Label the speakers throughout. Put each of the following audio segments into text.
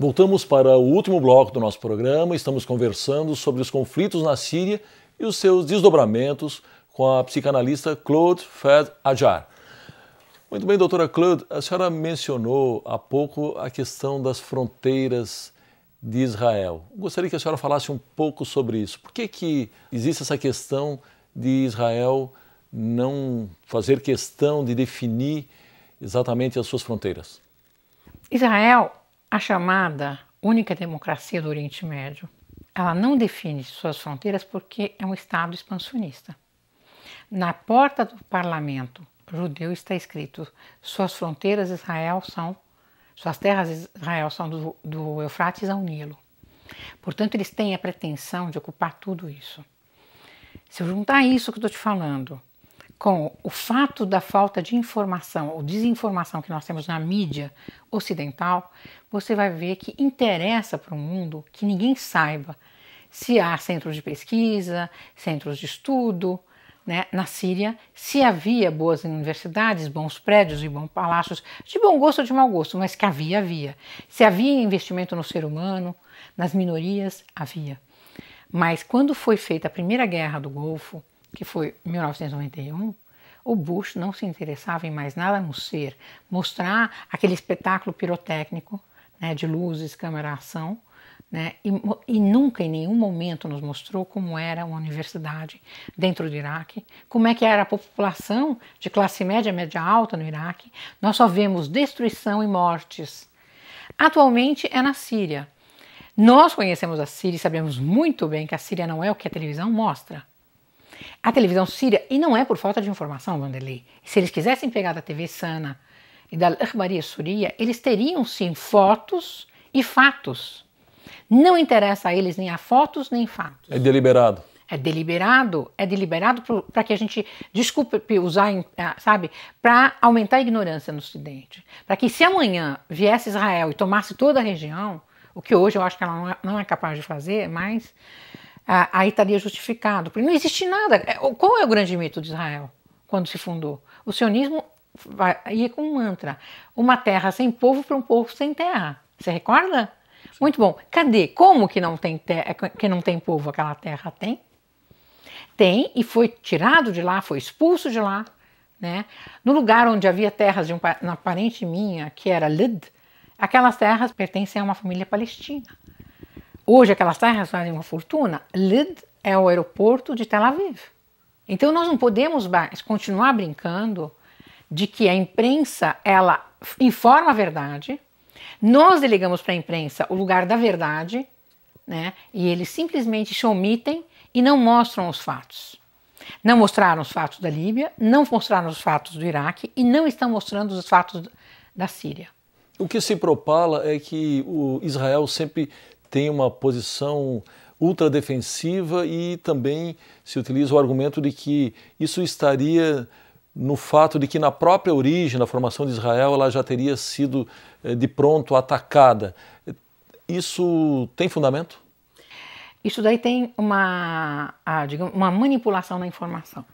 Speaker 1: Voltamos para o último bloco do nosso programa. Estamos conversando sobre os conflitos na Síria e os seus desdobramentos com a psicanalista Claude Fed Ajar. Muito bem, doutora Claude, a senhora mencionou há pouco a questão das fronteiras de Israel. Gostaria que a senhora falasse um pouco sobre isso. Por que, que existe essa questão de Israel não fazer questão de definir exatamente as suas fronteiras?
Speaker 2: Israel a chamada única democracia do Oriente Médio, ela não define suas fronteiras porque é um Estado expansionista. Na porta do parlamento judeu está escrito: suas fronteiras Israel são, suas terras Israel são do, do Eufrates ao Nilo. Portanto, eles têm a pretensão de ocupar tudo isso. Se eu juntar isso que eu estou te falando com o fato da falta de informação ou desinformação que nós temos na mídia ocidental, você vai ver que interessa para o mundo que ninguém saiba se há centros de pesquisa, centros de estudo né, na Síria, se havia boas universidades, bons prédios e bons palácios, de bom gosto ou de mau gosto, mas que havia, havia. Se havia investimento no ser humano, nas minorias, havia. Mas quando foi feita a primeira guerra do Golfo, que foi 1991, o Bush não se interessava em mais nada a não ser mostrar aquele espetáculo pirotécnico né, de luzes, câmera, ação, né, e, e, nunca em nenhum momento nos mostrou como era uma universidade dentro do Iraque, como é que era a população de classe média, média alta no Iraque. Nós só vemos destruição e mortes. Atualmente é na Síria. Nós conhecemos a Síria e sabemos muito bem que a Síria não é o que a televisão mostra a televisão síria, e não é por falta de informação, Vanderlei. Se eles quisessem pegar da TV Sana e da Akhbaria Suria, eles teriam sim fotos e fatos. Não interessa a eles nem a fotos nem fatos.
Speaker 1: É deliberado.
Speaker 2: É deliberado, é deliberado para que a gente, desculpe usar, ah, sabe, para aumentar a ignorância no Ocidente. Para que se amanhã viesse Israel e tomasse toda a região, o que hoje eu acho que ela não é, não é capaz de fazer, mas aí estaria justificado. Porque não existe nada. É, qual é o grande mito de Israel quando se fundou? O sionismo ia com um mantra: uma terra sem povo para um povo sem terra. Você recorda? Sim. Muito bom. Cadê? Como que não tem terra, é, que não tem povo aquela terra tem? Tem e foi tirado de lá, foi expulso de lá, né? No lugar onde havia terras de um na parente minha, que era Lid, aquelas terras pertencem a uma família palestina. Hoje, aquelas terras fazem uma fortuna. Lid é o aeroporto de Tel Aviv. Então, nós não podemos continuar brincando de que a imprensa ela informa a verdade. Nós delegamos para a imprensa o lugar da verdade, né? E eles simplesmente se omitem e não mostram os fatos. Não mostraram os fatos da Líbia, não mostraram os fatos do Iraque e não estão mostrando os fatos da Síria.
Speaker 1: O que se propala é que o Israel sempre tem uma posição ultra defensiva e também se utiliza o argumento de que isso estaria no fato de que na própria origem na formação de Israel ela já teria sido eh, de pronto atacada. Isso tem fundamento?
Speaker 2: Isso daí tem uma, ah, digamos, uma manipulação da informação.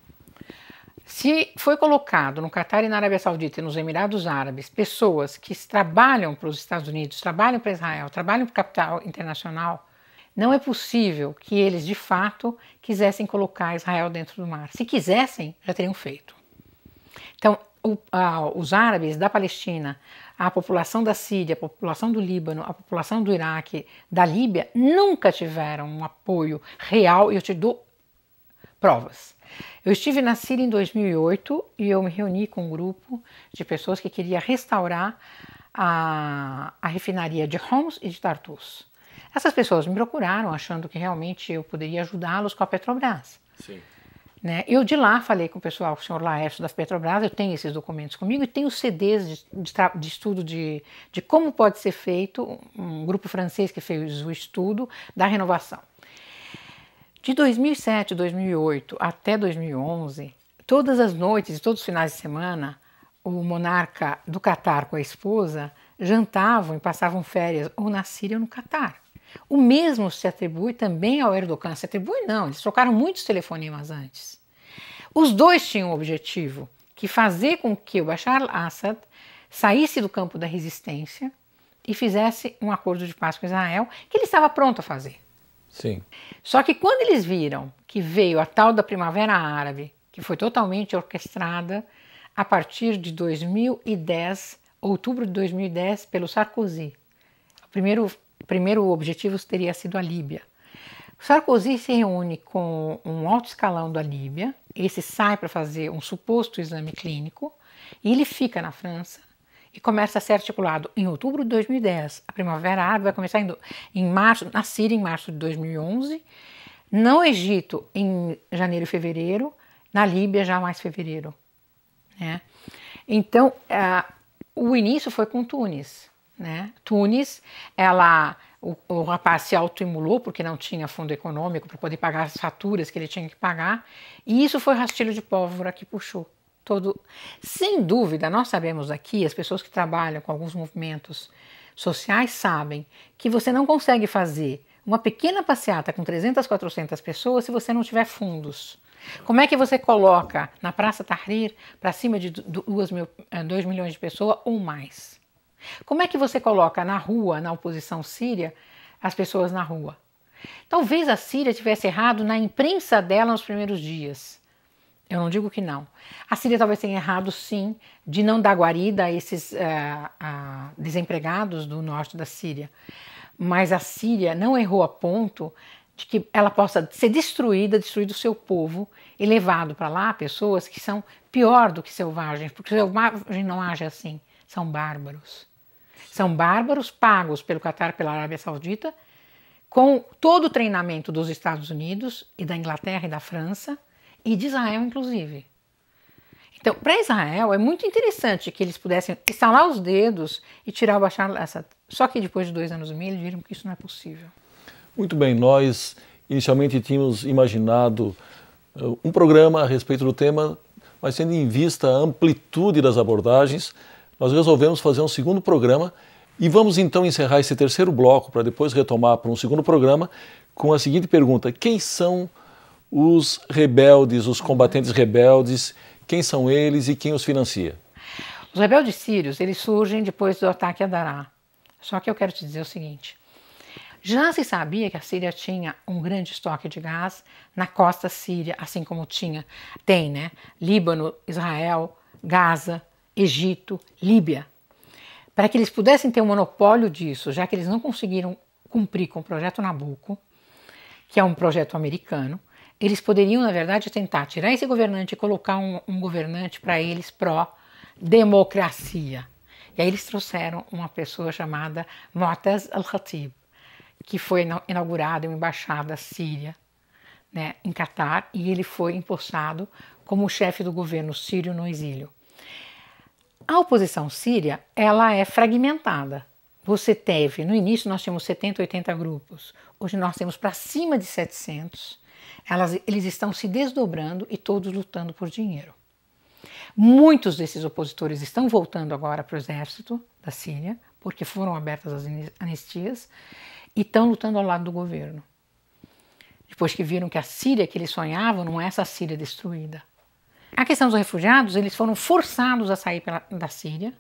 Speaker 2: Se foi colocado no Catar e na Arábia Saudita e nos Emirados Árabes pessoas que trabalham para os Estados Unidos, trabalham para Israel, trabalham para o capital internacional, não é possível que eles de fato quisessem colocar Israel dentro do mar. Se quisessem, já teriam feito. Então, o, a, os árabes da Palestina, a população da Síria, a população do Líbano, a população do Iraque, da Líbia, nunca tiveram um apoio real, e eu te dou provas. Eu estive na Síria em 2008 e eu me reuni com um grupo de pessoas que queria restaurar a, a refinaria de Homs e de Tartus. Essas pessoas me procuraram achando que realmente eu poderia ajudá-los com a Petrobras. Sim. Né? Eu de lá falei com o pessoal, com o senhor Laércio das Petrobras, eu tenho esses documentos comigo e tenho CDs de, de, de estudo de, de como pode ser feito, um grupo francês que fez o estudo da renovação. De 2007, 2008 até 2011, todas as noites e todos os finais de semana, o monarca do Catar com a esposa jantavam e passavam férias ou na Síria ou no Catar. O mesmo se atribui também ao Erdogan. Se atribui, não, eles trocaram muitos telefonemas antes. Os dois tinham um objetivo, que fazer com que o Bashar al-Assad saísse do campo da resistência e fizesse um acordo de paz com Israel, que ele estava pronto a fazer. Sim. Só que quando eles viram que veio a tal da Primavera Árabe, que foi totalmente orquestrada a partir de 2010, outubro de 2010, pelo Sarkozy. O primeiro, primeiro objetivo teria sido a Líbia. Sarkozy se reúne com um alto escalão da Líbia, esse sai para fazer um suposto exame clínico, e ele fica na França e começa a ser articulado em outubro de 2010. A primavera árabe vai começar em, em março, na Síria em março de 2011, no Egito em janeiro e fevereiro, na Líbia já mais fevereiro. Né? Então, eh, o início foi com Tunis. Né? Tunis, ela, o, o rapaz se autoimulou porque não tinha fundo econômico para poder pagar as faturas que ele tinha que pagar, e isso foi rastilho de pólvora que puxou todo. Sem dúvida, nós sabemos aqui, as pessoas que trabalham com alguns movimentos sociais sabem que você não consegue fazer uma pequena passeata com 300, 400 pessoas se você não tiver fundos. Como é que você coloca na Praça Tahrir para cima de 2 eh, milhões de pessoas ou mais? Como é que você coloca na rua, na oposição síria, as pessoas na rua? Talvez a Síria tivesse errado na imprensa dela nos primeiros dias. Eu não digo que não. A Síria talvez tenha errado, sim, de não dar guarida a esses uh, uh, desempregados do norte da Síria. Mas a Síria não errou a ponto de que ela possa ser destruída, destruído o seu povo e levado para lá pessoas que são pior do que selvagens, porque selvagem não age assim, são bárbaros. São bárbaros pagos pelo Catar, pela Arábia Saudita, com todo o treinamento dos Estados Unidos e da Inglaterra e da França, e de Israel, inclusive. Então, para Israel, é muito interessante que eles pudessem estalar os dedos e tirar o Bashar al-Assad. Só que depois de dois anos e meio, eles viram que isso não é possível.
Speaker 1: Muito bem, nós inicialmente tínhamos imaginado eh, um programa a respeito do tema, mas tendo em vista a amplitude das abordagens, nós resolvemos fazer um segundo programa e vamos então encerrar esse terceiro bloco para depois retomar para um segundo programa com a seguinte pergunta: quem são os os rebeldes, os combatentes rebeldes, quem são eles e quem os financia?
Speaker 2: Os rebeldes sírios, eles surgem depois do ataque a Dará. Só que eu quero te dizer o seguinte, já se sabia que a Síria tinha um grande estoque de gás na costa síria, assim como tinha, tem, né? Líbano, Israel, Gaza, Egito, Líbia. Para que eles pudessem ter um monopólio disso, já que eles não conseguiram cumprir com o projeto Nabucco, que é um projeto americano, eles poderiam, na verdade, tentar tirar esse governante e colocar um, um governante para eles pró-democracia. E aí eles trouxeram uma pessoa chamada Mortaz al-Khatib, que foi inaugurada uma embaixada síria né, em Catar e ele foi empossado como chefe do governo sírio no exílio. A oposição síria ela é fragmentada. Você teve, no início nós tínhamos 70, 80 grupos, hoje nós temos para cima de 700 elas, eles estão se desdobrando e todos lutando por dinheiro. Muitos desses opositores estão voltando agora para o exército da Síria, porque foram abertas as anistias, e estão lutando ao lado do governo. Depois que viram que a Síria que eles sonhavam não é essa Síria destruída. A questão dos refugiados, eles foram forçados a sair pela, da Síria,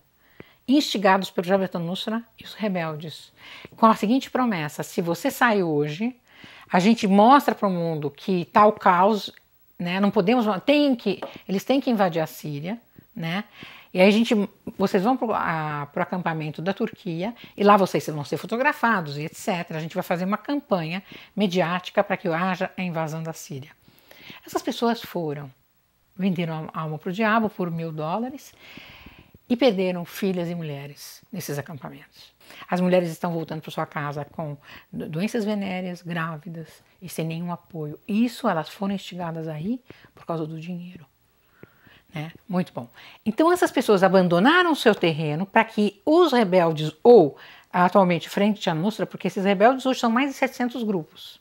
Speaker 2: instigados pelo Jabhat al-Nusra e os rebeldes, com a seguinte promessa: se você sair hoje, a gente mostra para o mundo que tal caos, né, não podemos, tem que, eles têm que invadir a Síria, né? E aí a gente, vocês vão para o acampamento da Turquia e lá vocês vão ser fotografados e etc. A gente vai fazer uma campanha mediática para que haja a invasão da Síria. Essas pessoas foram, venderam a alma para o diabo por mil dólares e perderam filhas e mulheres nesses acampamentos. As mulheres estão voltando para sua casa com doenças venéreas, grávidas e sem nenhum apoio. Isso elas foram instigadas aí por causa do dinheiro. Né? Muito bom. Então essas pessoas abandonaram seu terreno para que os rebeldes, ou atualmente Frente à nusra porque esses rebeldes hoje são mais de 700 grupos.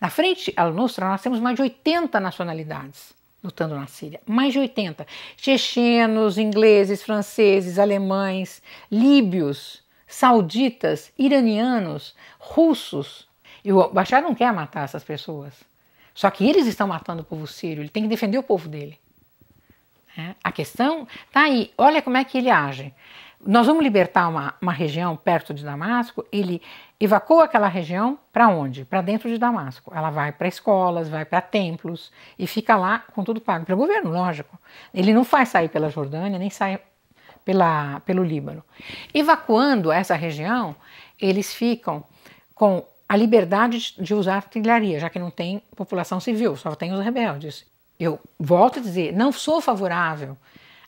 Speaker 2: Na Frente à nusra nós temos mais de 80 nacionalidades lutando na Síria. Mais de 80. Chechenos, ingleses, franceses, alemães, líbios, sauditas, iranianos, russos. E o Bashar não quer matar essas pessoas. Só que eles estão matando o povo sírio, ele tem que defender o povo dele. É. A questão está aí, olha como é que ele age. Nós vamos libertar uma, uma região perto de Damasco, ele evacua aquela região para onde? Para dentro de Damasco. Ela vai para escolas, vai para templos e fica lá com tudo pago para o governo, lógico. Ele não faz sair pela Jordânia, nem sai pela, pelo Líbano. Evacuando essa região, eles ficam com a liberdade de usar artilharia, já que não tem população civil, só tem os rebeldes. Eu volto a dizer, não sou favorável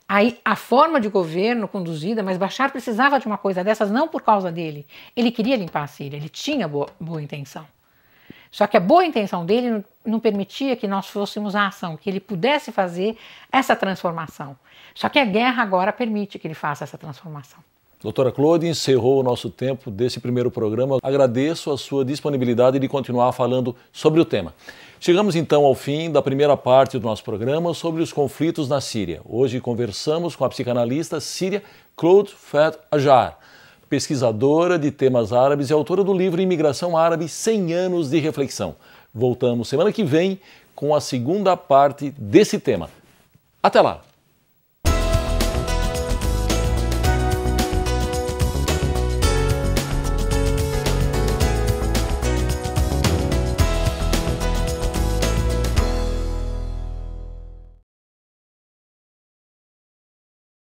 Speaker 2: Aí a forma de governo conduzida, mas Bashar precisava de uma coisa dessas não por causa dele. Ele queria limpar a Síria, ele tinha boa, boa intenção. Só que a boa intenção dele não permitia que nós fôssemos a ação, que ele pudesse fazer essa transformação. Só que a guerra agora permite que ele faça essa transformação.
Speaker 1: Doutora Claude, encerrou o nosso tempo desse primeiro programa. Agradeço a sua disponibilidade de continuar falando sobre o tema. Chegamos então ao fim da primeira parte do nosso programa sobre os conflitos na Síria. Hoje conversamos com a psicanalista síria Claude Fed Ajar pesquisadora de temas árabes e autora do livro Imigração Árabe 100 anos de reflexão. Voltamos semana que vem com a segunda parte desse tema. Até lá!